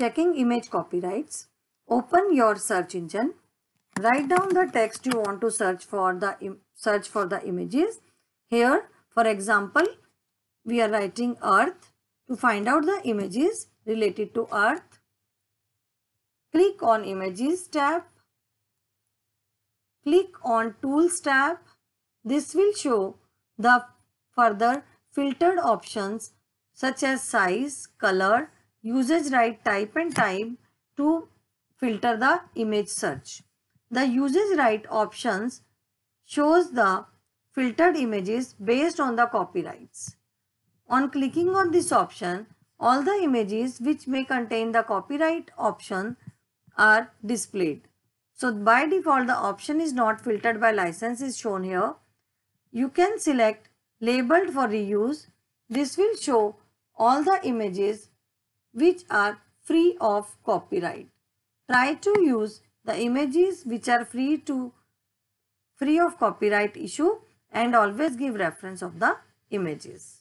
Checking image copyrights. Open your search engine. Write down the text you want to search for the search for the images. Here, for example, we are writing earth to find out the images related to earth. Click on images tab. Click on tools tab. This will show the further filtered options such as size, color, Users write type and time to filter the image search. The usage right options shows the filtered images based on the copyrights. On clicking on this option, all the images which may contain the copyright option are displayed. So by default, the option is not filtered by license is shown here. You can select labeled for reuse. This will show all the images which are free of copyright. Try to use the images which are free to free of copyright issue and always give reference of the images.